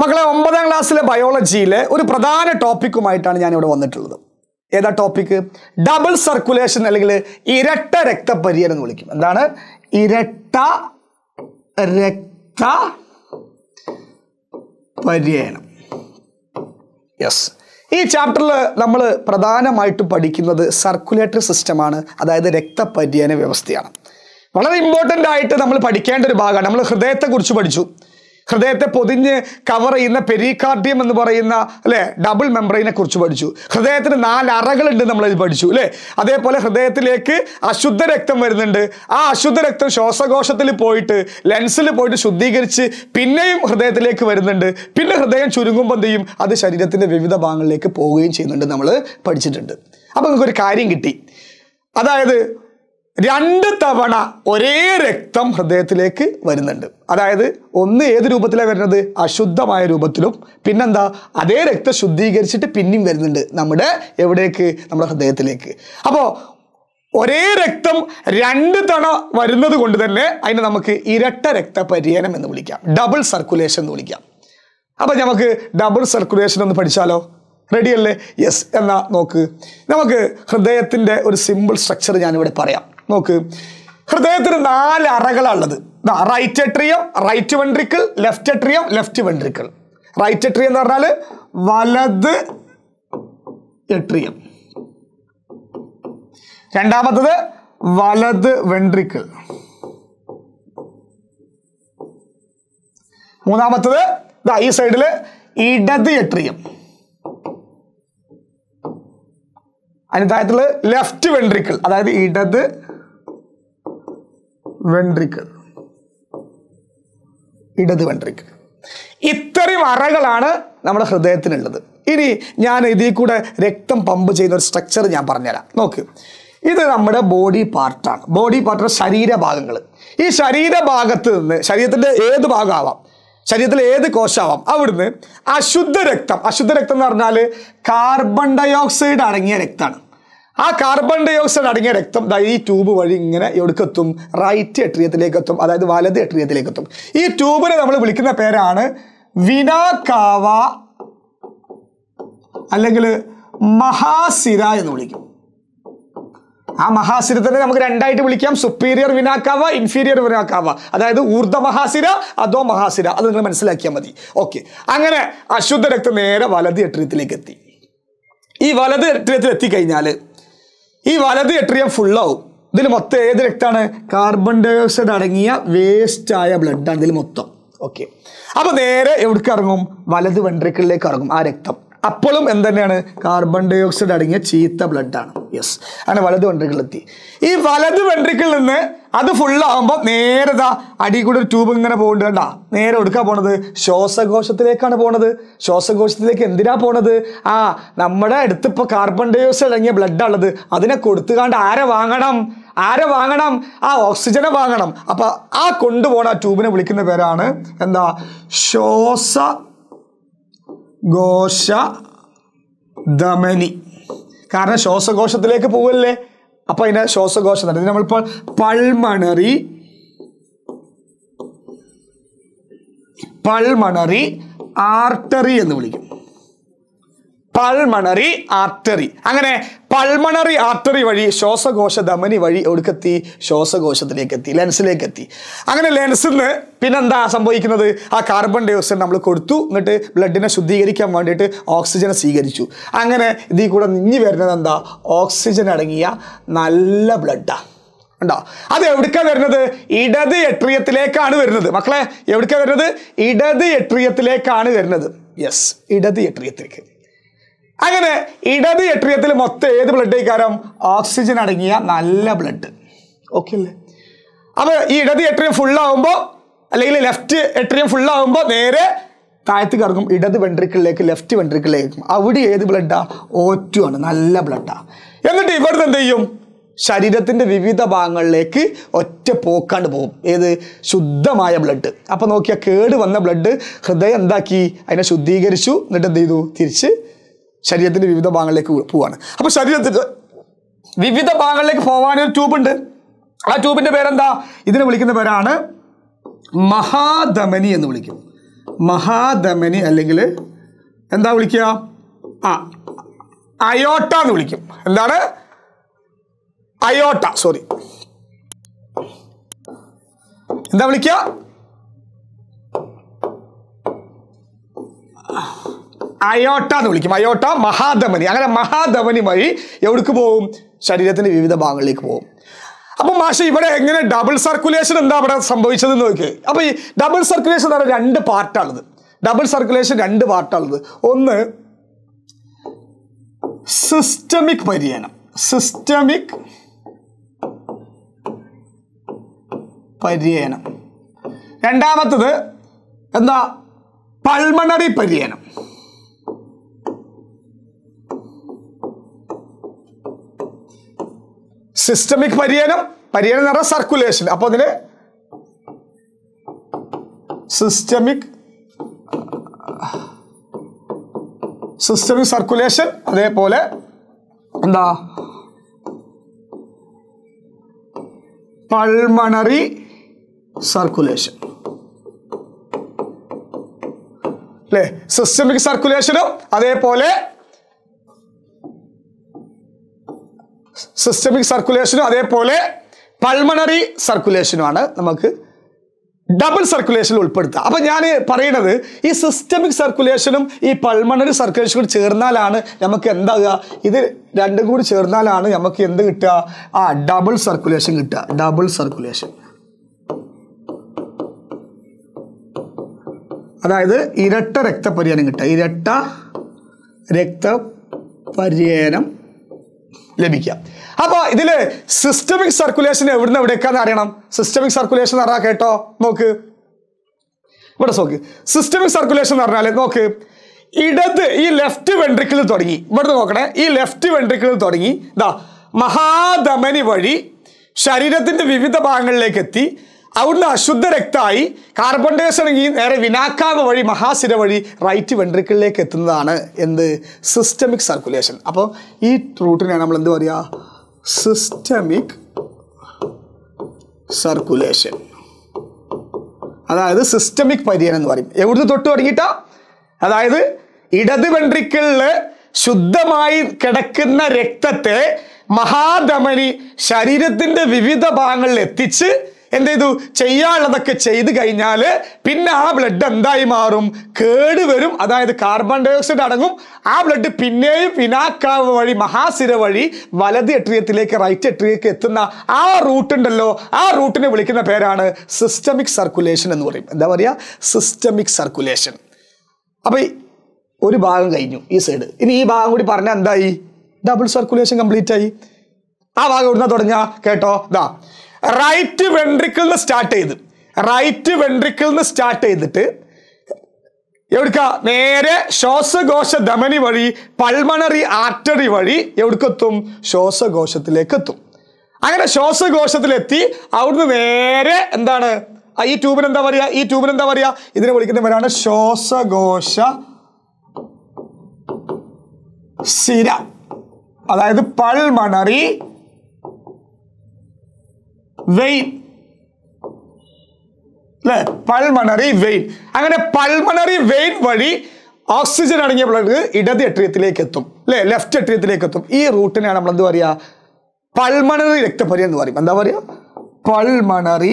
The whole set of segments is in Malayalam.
മക്കളെ ഒമ്പതാം ക്ലാസ്സിലെ ബയോളജിയിലെ ഒരു പ്രധാന ടോപ്പിക്കുമായിട്ടാണ് ഞാനിവിടെ വന്നിട്ടുള്ളത് ഏതാ ടോപ്പിക്ക് ഡബിൾ സർക്കുലേഷൻ അല്ലെങ്കിൽ ഇരട്ട രക്തപര്യൻ എന്ന് വിളിക്കും എന്താണ് ഇരട്ട രക്ത പര്യനം യെസ് ഈ ചാപ്റ്ററിൽ നമ്മൾ പ്രധാനമായിട്ട് പഠിക്കുന്നത് സർക്കുലേറ്ററി സിസ്റ്റമാണ് അതായത് രക്തപര്യന വ്യവസ്ഥയാണ് വളരെ ഇമ്പോർട്ടൻ്റ് ആയിട്ട് നമ്മൾ പഠിക്കേണ്ട ഒരു ഭാഗമാണ് നമ്മൾ ഹൃദയത്തെക്കുറിച്ച് പഠിച്ചു ഹൃദയത്തെ പൊതിഞ്ഞ് കവർ ചെയ്യുന്ന പെരീകാർഡിയം എന്ന് പറയുന്ന അല്ലേ ഡബിൾ മെംബ്രെയിനെ കുറിച്ച് പഠിച്ചു ഹൃദയത്തിന് നാല് അറകളുണ്ട് നമ്മളിത് പഠിച്ചു അല്ലേ അതേപോലെ ഹൃദയത്തിലേക്ക് അശുദ്ധ രക്തം വരുന്നുണ്ട് ആ അശുദ്ധ രക്തം ശ്വാസകോശത്തിൽ പോയിട്ട് ലെൻസിൽ പോയിട്ട് ശുദ്ധീകരിച്ച് പിന്നെയും ഹൃദയത്തിലേക്ക് വരുന്നുണ്ട് പിന്നെ ഹൃദയം ചുരുങ്ങുമ്പോൾ എന്ത് ചെയ്യും അത് ശരീരത്തിൻ്റെ വിവിധ ഭാഗങ്ങളിലേക്ക് പോവുകയും ചെയ്യുന്നുണ്ട് നമ്മൾ പഠിച്ചിട്ടുണ്ട് അപ്പോൾ നമുക്കൊരു കാര്യം കിട്ടി അതായത് രണ്ട് തവണ ഒരേ രക്തം ഹൃദയത്തിലേക്ക് വരുന്നുണ്ട് അതായത് ഒന്ന് ഏത് രൂപത്തിലാണ് വരുന്നത് അശുദ്ധമായ രൂപത്തിലും പിന്നെന്താ അതേ രക്തം ശുദ്ധീകരിച്ചിട്ട് പിന്നെയും വരുന്നുണ്ട് നമ്മുടെ എവിടേക്ക് നമ്മുടെ ഹൃദയത്തിലേക്ക് അപ്പോൾ ഒരേ രക്തം രണ്ട് തവണ വരുന്നത് കൊണ്ട് തന്നെ അതിനെ നമുക്ക് ഇരട്ട രക്തപര്യനം എന്ന് വിളിക്കാം ഡബിൾ സർക്കുലേഷൻ എന്ന് വിളിക്കാം അപ്പം നമുക്ക് ഡബിൾ സർക്കുലേഷൻ ഒന്ന് പഠിച്ചാലോ റെഡിയല്ലേ യെസ് എന്നാ നോക്ക് നമുക്ക് ഹൃദയത്തിൻ്റെ ഒരു സിമ്പിൾ സ്ട്രക്ചർ ഞാനിവിടെ പറയാം നോക്ക് ഹൃദയത്തിന് നാല് അറകളാണുള്ളത് right atrium right ventricle left atrium left ventricle right atrium എന്ന് പറഞ്ഞാൽ വലത് എട്രിയം രണ്ടാമത്തത് വലത് വെൻട്രിക്കിൾ മൂന്നാമത്തത് ഇതാ ഈ സൈഡില് ഇടത് എട്രിയം അതിന് താഴത്തുള്ള ലെഫ്റ്റ് വെൻട്രിക്കിൾ അതായത് ഇടത് വെൺട്രിക്കിൾ ഇടത് വെൺട്രിക്കിൾ ഇത്രയും അറകളാണ് നമ്മുടെ ഹൃദയത്തിനുള്ളത് ഇനി ഞാൻ ഇതിൽ കൂടെ രക്തം പമ്പ് ചെയ്യുന്ന ഒരു സ്ട്രക്ചർ ഞാൻ പറഞ്ഞുതരാം നോക്ക് ഇത് നമ്മുടെ ബോഡി പാർട്ടാണ് ബോഡി പാർട്ടിൻ്റെ ശരീരഭാഗങ്ങൾ ഈ ശരീരഭാഗത്ത് നിന്ന് ശരീരത്തിൻ്റെ ഏത് ഭാഗമാവാം ശരീരത്തിലെ ഏത് കോശമാവാം അവിടുന്ന് അശുദ്ധ രക്തം അശുദ്ധ രക്തം എന്ന് പറഞ്ഞാൽ കാർബൺ ഡയോക്സൈഡ് അടങ്ങിയ രക്തമാണ് ആ കാർബൺ ഡൈ ഓക്സൈഡ് അടങ്ങിയ രക്തം ഈ ട്യൂബ് വഴി ഇങ്ങനെ എവിടേക്കെത്തും റൈറ്റ് എട്രിയത്തിലേക്ക് എത്തും അതായത് വലത് എട്രിയത്തിലേക്ക് എത്തും ഈ ട്യൂബിനെ നമ്മൾ വിളിക്കുന്ന പേരാണ് വിനാകാവ അല്ലെങ്കിൽ മഹാസിര എന്ന് വിളിക്കും ആ തന്നെ നമുക്ക് രണ്ടായിട്ട് വിളിക്കാം സുപ്പീരിയർ വിനാക്കാവ ഇൻഫീരിയർ വിനാക്കാവ അതായത് ഊർദ്ധ മഹാസിര അതോ മഹാസിര അത് നിങ്ങൾ മനസ്സിലാക്കിയാൽ മതി ഓക്കെ അങ്ങനെ അശുദ്ധ രക്തം നേരെ വലത് എട്രിയത്തിലേക്ക് എത്തി ഈ വലത് എട്രിയത്തിൽ എത്തിക്കഴിഞ്ഞാൽ ഈ വലത് എട്രിയം ഫുള്ളാവും ഇതിൽ മൊത്തം ഏത് രക്തമാണ് കാർബൺ ഡയോക്സൈഡ് അടങ്ങിയ വേസ്റ്റ് ആയ ബ്ലഡാണ് ഇതിൽ മൊത്തം ഓക്കെ അപ്പോൾ നേരെ എവിടേക്ക് ഇറങ്ങും വലത് വെൻട്രിക്കിളിലേക്ക് ഇറങ്ങും ആ രക്തം അപ്പോഴും തന്നെയാണ് കാർബൺ ഡൈ ഓക്സൈഡ് അടങ്ങിയ ചീത്ത ബ്ലഡാണ് യെസ് അങ്ങനെ വലത് വെൻട്രിക്കിളെത്തി ഈ വലത് വെൻട്രിക്കിൽ നിന്ന് അത് ഫുള്ളാകുമ്പോൾ നേരെ ഇതാ അടിയിൽ കൂടെ ഒരു ട്യൂബ് ഇങ്ങനെ പോകേണ്ടത് നേരെ എടുക്കാൻ പോണത് ശ്വാസകോശത്തിലേക്കാണ് പോണത് ശ്വാസകോശത്തിലേക്ക് എന്തിനാ പോണത് ആ നമ്മുടെ അടുത്തിപ്പോൾ കാർബൺ ഡൈ ഓക്സൈഡ് അടങ്ങിയ ബ്ലഡാണുള്ളത് അതിനെ കൊടുത്തുകാണ്ട് ആരെ വാങ്ങണം ആരെ വാങ്ങണം ആ ഓക്സിജനെ വാങ്ങണം അപ്പൊ ആ കൊണ്ടുപോണ ആ ട്യൂബിനെ വിളിക്കുന്ന പേരാണ് എന്താ ശ്വാസ ഘോഷ ദമനി കാരണം ശ്വാസകോശത്തിലേക്ക് പോവല്ലേ അപ്പോൾ അതിൻ്റെ ശ്വാസകോശം തന്നെ നമ്മളിപ്പോൾ പൾമണറി പൾമണറി ആർട്ടറി എന്ന് വിളിക്കും പൾമണറി ആർട്ടറി അങ്ങനെ പൾമണറി ആർട്ടറി വഴി ശ്വാസകോശ ധമനി വഴി ഒടുക്കെത്തി ശ്വാസകോശത്തിലേക്ക് എത്തി ലെൻസിലേക്ക് എത്തി അങ്ങനെ ലെൻസിൽ നിന്ന് പിന്നെന്താ സംഭവിക്കുന്നത് ആ കാർബൺ ഡൈ ഓക്സൈഡ് നമ്മൾ കൊടുത്തു എന്നിട്ട് ബ്ലഡിനെ ശുദ്ധീകരിക്കാൻ വേണ്ടിയിട്ട് ഓക്സിജനെ സ്വീകരിച്ചു അങ്ങനെ ഇതിൽ കൂടെ നിഞ്ഞി വരുന്നത് എന്താ ഓക്സിജൻ അടങ്ങിയ നല്ല ബ്ലഡാണ് ഉണ്ടോ അത് എവിടേക്കാണ് വരുന്നത് ഇടത് എട്രിയത്തിലേക്കാണ് വരുന്നത് മക്കളെ എവിടേക്കാണ് വരുന്നത് ഇടത് എട്രിയത്തിലേക്കാണ് വരുന്നത് യെസ് ഇടത് എട്രിയത്തിലേക്ക് അങ്ങനെ ഇടത് എട്രിയത്തിൽ മൊത്തം ഏത് ബ്ലഡ് ഇക്കാരം ഓക്സിജൻ അടങ്ങിയ നല്ല ബ്ലഡ് ഓക്കെ അല്ലേ അപ്പോൾ ഈ ഇടത് എട്രിയം ഫുള്ളാവുമ്പോൾ അല്ലെങ്കിൽ ലെഫ്റ്റ് എട്രിയം ഫുള്ളാവുമ്പോൾ നേരെ താഴത്തേക്ക് ഇറങ്ങും ഇടത് വെൻട്രിക്കിളിലേക്ക് ലെഫ്റ്റ് വെൻട്രിക്കിളിലേക്കും അവിടെ ഏത് ബ്ലഡാ ഓ ആണ് നല്ല ബ്ലഡാണ് എന്നിട്ട് ഇവിടുന്ന് എന്ത് ചെയ്യും ശരീരത്തിൻ്റെ വിവിധ ഭാഗങ്ങളിലേക്ക് ഒറ്റ പോക്കാണ്ട് പോകും ഏത് ശുദ്ധമായ ബ്ലഡ് അപ്പോൾ നോക്കിയാൽ കേട് വന്ന ബ്ലഡ് ഹൃദയം എന്താക്കി അതിനെ ശുദ്ധീകരിച്ചു എന്നിട്ട് എന്ത് ചെയ്തു തിരിച്ച് ശരീരത്തിൻ്റെ വിവിധ ഭാഗങ്ങളിലേക്ക് പോവാണ് അപ്പോൾ ശരീരത്തിൽ വിവിധ ഭാഗങ്ങളിലേക്ക് പോകാനൊരു ഒരു ട്യൂബുണ്ട് ആ ട്യൂബിൻ്റെ പേരെന്താ ഇതിനെ വിളിക്കുന്ന പേരാണ് മഹാധമനി എന്ന് വിളിക്കും മഹാധമനി അല്ലെങ്കിൽ എന്താ വിളിക്കുക ആ അയോട്ട എന്ന് വിളിക്കും എന്താണ് അയോട്ട സോറി എന്താ വിളിക്കുക അയോട്ട എന്ന് വിളിക്കും അയോട്ട മഹാധമനി അങ്ങനെ മഹാധമനി വഴി എവിടേക്ക് പോവും ശരീരത്തിന്റെ വിവിധ ഭാഗങ്ങളിലേക്ക് പോകും അപ്പൊ മാഷ ഇവിടെ എങ്ങനെ ഡബിൾ സർക്കുലേഷൻ എന്താ അവിടെ സംഭവിച്ചത് നോക്കി അപ്പൊ ഈ ഡബിൾ സർക്കുലേഷൻ എന്ന് പറഞ്ഞാൽ രണ്ട് പാർട്ടാണത് ഡബിൾ സർക്കുലേഷൻ രണ്ട് പാർട്ടാണത് ഒന്ന് സിസ്റ്റമിക് പര്യനം സിസ്റ്റമിക് പര്യനം രണ്ടാമത്തത് എന്താ പൾമണറി പര്യനം സിസ്റ്റമിക് പര്യനം പര്യനം എന്ന് പറഞ്ഞാൽ സർക്കുലേഷൻ അപ്പൊ അതിന് സിസ്റ്റമിക് സിസ്റ്റമിക് സർക്കുലേഷൻ അതേപോലെ എന്താ പൾമണറി സർക്കുലേഷൻ അല്ലേ സിസ്റ്റമിക് സർക്കുലേഷനും അതേപോലെ സിസ്റ്റമിക് സർക്കുലേഷനും അതേപോലെ പൾമണറി സർക്കുലേഷനുമാണ് നമുക്ക് ഡബിൾ സർക്കുലേഷൻ ഉൾപ്പെടുത്തുക അപ്പം ഞാൻ പറയുന്നത് ഈ സിസ്റ്റമിക് സർക്കുലേഷനും ഈ പൾമണറി സർക്കുലേഷനും കൂടി ചേർന്നാലാണ് നമുക്ക് എന്താകുക ഇത് രണ്ടും കൂടി ചേർന്നാലാണ് നമുക്ക് എന്ത് കിട്ടുക ആ ഡബിൾ സർക്കുലേഷൻ കിട്ടുക ഡബിൾ സർക്കുലേഷൻ അതായത് ഇരട്ട രക്തപര്യനം കിട്ടുക ഇരട്ട രക്തപര്യനം ലഭിക്കുക അപ്പോൾ ഇതിൽ സിസ്റ്റമിക് സർക്കുലേഷൻ എവിടുന്ന് എവിടേക്കാന്ന് അറിയണം സിസ്റ്റമിക് സർക്കുലേഷൻ എന്ന് പറഞ്ഞാൽ കേട്ടോ നോക്ക് ഇവിടെ നോക്ക് സിസ്റ്റമിക് സർക്കുലേഷൻ എന്ന് പറഞ്ഞാൽ നോക്ക് ഇടത് ഈ ലെഫ്റ്റ് വെൻട്രിക്കിൾ തുടങ്ങി ഇവിടുന്ന് നോക്കണേ ഈ ലെഫ്റ്റ് വെൻട്രിക്കിൾ തുടങ്ങി ഇതാ മഹാധമനി വഴി ശരീരത്തിൻ്റെ വിവിധ ഭാഗങ്ങളിലേക്ക് എത്തി അവിടുന്ന് അശുദ്ധ രക്തമായി കാർബൺ ഡയോക്സൈഡ് ഈ നേരെ വിനാക്കാവ് വഴി മഹാസിര വഴി റൈറ്റ് വെൻട്രിക്കിളിലേക്ക് എത്തുന്നതാണ് എന്ത് സിസ്റ്റമിക് സർക്കുലേഷൻ അപ്പോൾ ഈ റൂട്ടിനാണ് നമ്മൾ എന്ത് പറയുക സിസ്റ്റമിക് സർക്കുലേഷൻ അതായത് സിസ്റ്റമിക് പര്യനം എന്ന് പറയും എവിടുന്ന് തൊട്ട് തുടങ്ങിയിട്ടാ അതായത് ഇടത് വെൻട്രിക്കിളിൽ ശുദ്ധമായി കിടക്കുന്ന രക്തത്തെ മഹാധമനി ശരീരത്തിൻ്റെ വിവിധ ഭാഗങ്ങളിൽ എത്തിച്ച് എന്ത് ചെയ്തു ചെയ്യാനുള്ളതൊക്കെ ചെയ്ത് കഴിഞ്ഞാൽ പിന്നെ ആ ബ്ലഡ് എന്തായി മാറും കേട് വരും അതായത് കാർബൺ ഡയോക്സൈഡ് അടങ്ങും ആ ബ്ലഡ് പിന്നെയും പിനാക്കാവ് വഴി മഹാസിര വഴി വലത് എട്രിയത്തിലേക്ക് റൈറ്റ് എട്രിയക്ക് എത്തുന്ന ആ റൂട്ട് ഉണ്ടല്ലോ ആ റൂട്ടിനെ വിളിക്കുന്ന പേരാണ് സിസ്റ്റമിക് സർക്കുലേഷൻ എന്ന് പറയും എന്താ പറയുക സിസ്റ്റമിക് സർക്കുലേഷൻ അപ്പം ഒരു ഭാഗം കഴിഞ്ഞു ഈ സൈഡ് ഇനി ഈ ഭാഗം കൂടി പറഞ്ഞാൽ എന്തായി ഡബിൾ സർക്കുലേഷൻ കംപ്ലീറ്റ് ആയി ആ ഭാഗം ഇവിടുന്ന് തുടങ്ങിയ കേട്ടോ ദാ റൈറ്റ് വെൻട്രിക്കിൽ നിന്ന് സ്റ്റാർട്ട് ചെയ്ത് റൈറ്റ് വെൻട്രിക്കിൽ നിന്ന് സ്റ്റാർട്ട് ചെയ്തിട്ട് എവിടുക്ക നേരെ ശ്വാസകോശ ധമനി വഴി പൾമണറി ആർട്ടറി വഴി എവിടുക്കെത്തും ശ്വാസകോശത്തിലേക്ക് എത്തും അങ്ങനെ ശ്വാസകോശത്തിലെത്തി അവിടുന്ന് നേരെ എന്താണ് ഈ ട്യൂബിന് എന്താ പറയുക ഈ ട്യൂബിന് എന്താ പറയുക ഇതിനെ വിളിക്കുന്ന പേരാണ് ശ്വാസകോശ സിര അതായത് പൾമണറി വെയിൻ അല്ലെ പൾമണറി വെയിൻ അങ്ങനെ പൾമണറി വെയിൻ വഴി ഓക്സിജൻ അടങ്ങിയ ബ്ലഡ് ഇടത് എട്രിയത്തിലേക്ക് എത്തും അല്ലെ ലെഫ്റ്റ് എട്രിയത്തിലേക്ക് എത്തും ഈ റൂട്ടിനെയാണ് നമ്മൾ എന്ത് പറയുക പൾമണറി രക്തപരി എന്ന് പറയും എന്താ പറയുക പൾമണറി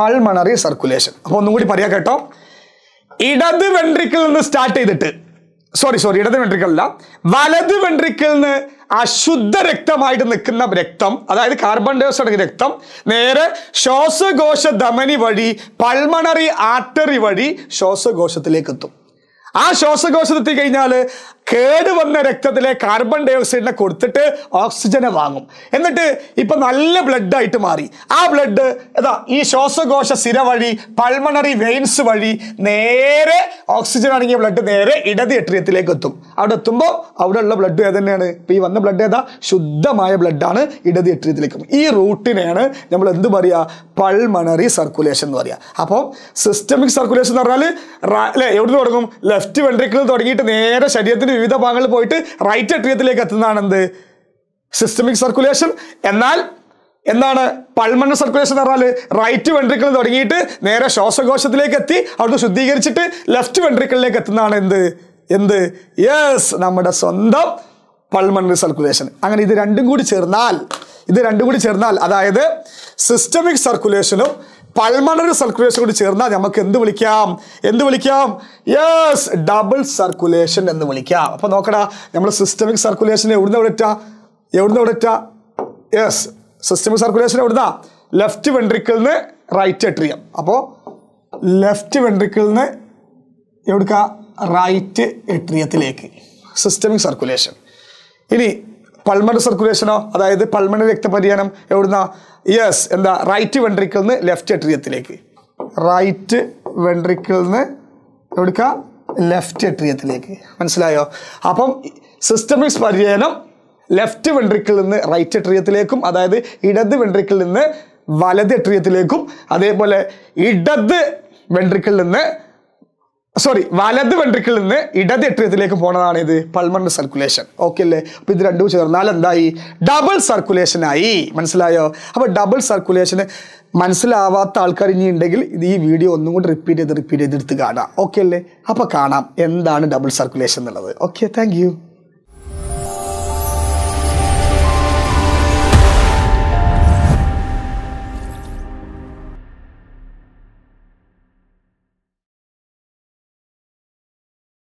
പൾമണറി സർക്കുലേഷൻ അപ്പോൾ ഒന്നും കൂടി പറയാം കേട്ടോ ഇടത് വെൻട്രിക്കിൽ നിന്ന് സ്റ്റാർട്ട് ചെയ്തിട്ട് സോറി സോറി ഇടത് വെൻട്രിക്കലല്ല വലത് നിന്ന് അശുദ്ധ രക്തമായിട്ട് നിൽക്കുന്ന രക്തം അതായത് കാർബൺ ഡയോക്സൈഡ് അടങ്ങിയ രക്തം നേരെ ശ്വാസകോശ ധമനി വഴി പൾമണറി ആർട്ടറി വഴി ശ്വാസകോശത്തിലേക്ക് എത്തും ആ ശ്വാസകോശത്തെത്തി കഴിഞ്ഞാൽ കേടുവന്ന രക്തത്തിലെ കാർബൺ ഡൈ ഓക്സൈഡിനെ കൊടുത്തിട്ട് ഓക്സിജനെ വാങ്ങും എന്നിട്ട് ഇപ്പം നല്ല ബ്ലഡായിട്ട് മാറി ആ ബ്ലഡ് ഏതാ ഈ ശ്വാസകോശ സിര വഴി പൾമണറി വെയിൻസ് വഴി നേരെ ഓക്സിജൻ അടങ്ങിയ ബ്ലഡ് നേരെ ഇടത് എട്രിയത്തിലേക്ക് എത്തും അവിടെ എത്തുമ്പോൾ അവിടെയുള്ള ബ്ലഡ് ഏതന്നെയാണ് ഇപ്പം ഈ വന്ന ബ്ലഡ് ഏതാ ശുദ്ധമായ ബ്ലഡാണ് ഇടത് എട്രിയത്തിലേക്ക് ഈ റൂട്ടിനെയാണ് നമ്മൾ എന്ത് പറയുക പൾമണറി സർക്കുലേഷൻ എന്ന് പറയുക അപ്പോൾ സിസ്റ്റമിക് സർക്കുലേഷൻ എന്ന് പറഞ്ഞാൽ അല്ലേ എവിടുന്ന് തുടങ്ങും ലെഫ്റ്റ് വെൻട്രിക്കിൽ തുടങ്ങിയിട്ട് നേരെ ശരീരത്തിൻ്റെ വിവിധ ഭാഗങ്ങളിൽ പോയിട്ട് റൈറ്റ് അട്രിയത്തിലേക്ക് എത്തുന്നതാണ് എന്ത് സിസ്റ്റമിക് സർക്കുലേഷൻ എന്നാൽ എന്താണ് പൾമണറി സർക്കുലേഷൻ എന്ന് പറഞ്ഞാൽ റൈറ്റ് വെൻട്രിക്കിൾ തുടങ്ങിയിട്ട് നേരെ ശ്വാസകോശത്തിലേക്ക് എത്തി അവിടുന്ന് ശുദ്ധീകരിച്ചിട്ട് ലെഫ്റ്റ് വെൻട്രിക്കിളിലേക്ക് എത്തുന്നതാണ് എന്ത് എന്ത് യെസ് നമ്മുടെ സ്വന്തം പൾമണറി സർക്കുലേഷൻ അങ്ങനെ ഇത് രണ്ടും കൂടി ചേർന്നാൽ ഇത് രണ്ടും കൂടി ചേർന്നാൽ അതായത് സിസ്റ്റമിക് സർക്കുലേഷനും പൾമണറി സർക്കുലേഷൻ കൂടി ചേർന്നാൽ നമുക്ക് എന്ത് വിളിക്കാം എന്ത് വിളിക്കാം യെസ് ഡബിൾ സർക്കുലേഷൻ എന്ന് വിളിക്കാം അപ്പോൾ നോക്കടാ നമ്മൾ സിസ്റ്റമിക് സർക്കുലേഷൻ എവിടുന്ന് വിടറ്റ എവിടുന്ന് വിടറ്റ യെസ് സിസ്റ്റമിക് സർക്കുലേഷൻ എവിടുന്നാ ലെഫ്റ്റ് വെൻട്രിക്കിൽ നിന്ന് റൈറ്റ് എട്രിയം അപ്പോൾ ലെഫ്റ്റ് വെൻട്രിക്കിൽ നിന്ന് എവിടുക്ക റൈറ്റ് എട്രിയത്തിലേക്ക് സിസ്റ്റമിക് സർക്കുലേഷൻ ഇനി പൾമണറി സർക്കുലേഷനോ അതായത് പൾമണറി രക്തപര്യനം എവിടുന്ന യെസ് എന്താ റൈറ്റ് വെൻട്രിക്കിൽ നിന്ന് ലെഫ്റ്റ് എട്രിയത്തിലേക്ക് റൈറ്റ് വെൻട്രിക്കിൽ നിന്ന് എവിടുക്ക ലെഫ്റ്റ് എട്രിയത്തിലേക്ക് മനസ്സിലായോ അപ്പം സിസ്റ്റമിക്സ് പര്യനം ലെഫ്റ്റ് വെൻട്രിക്കിൽ നിന്ന് റൈറ്റ് എട്രിയത്തിലേക്കും അതായത് ഇടത് വെൻട്രിക്കിൽ നിന്ന് വലത് എട്രിയത്തിലേക്കും അതേപോലെ ഇടത് വെൻട്രിക്കിൽ നിന്ന് സോറി വലത് വെൻട്രിക്കിൽ നിന്ന് ഇടത് എട്ടിയത്തിലേക്ക് പോണതാണ് ഇത് പൾമറിന്റെ സർക്കുലേഷൻ ഓക്കെ അല്ലേ അപ്പൊ ഇത് രണ്ടും ചേർന്നാൽ എന്തായി ഡബിൾ സർക്കുലേഷനായി മനസ്സിലായോ അപ്പൊ ഡബിൾ സർക്കുലേഷന് മനസ്സിലാവാത്ത ആൾക്കാർ ഇനി ഉണ്ടെങ്കിൽ ഇത് ഈ വീഡിയോ ഒന്നും കൂടി റിപ്പീറ്റ് ചെയ്ത് റിപ്പീറ്റ് ചെയ്തെടുത്ത് കാണാം ഓക്കെ അല്ലേ അപ്പോൾ കാണാം എന്താണ് ഡബിൾ സർക്കുലേഷൻ എന്നുള്ളത് ഓക്കെ താങ്ക്